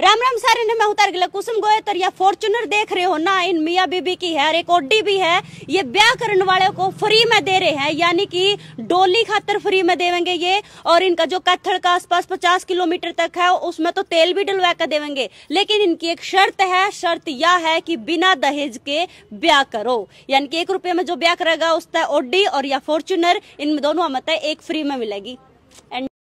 राम राम सारे ने मैं उतार गया कुसुम गोए तो या फॉर्चुनर देख रहे हो ना इन मियाँ बीबी की है और एक ओडी भी है ये ब्याह करने वाले को फ्री में दे रहे हैं यानी कि डोली खातर फ्री में देवेंगे ये और इनका जो कत्थड़ का आसपास पचास किलोमीटर तक है उसमें तो तेल भी डलवा कर देवेंगे लेकिन इनकी एक शर्त है शर्त यह है कि बिना दहेज के ब्याह करो यानी कि एक रुपये में जो ब्याह करेगा उसका ओडी और या फॉर्चुनर इन दोनों में तो एक फ्री में मिलेगी एंड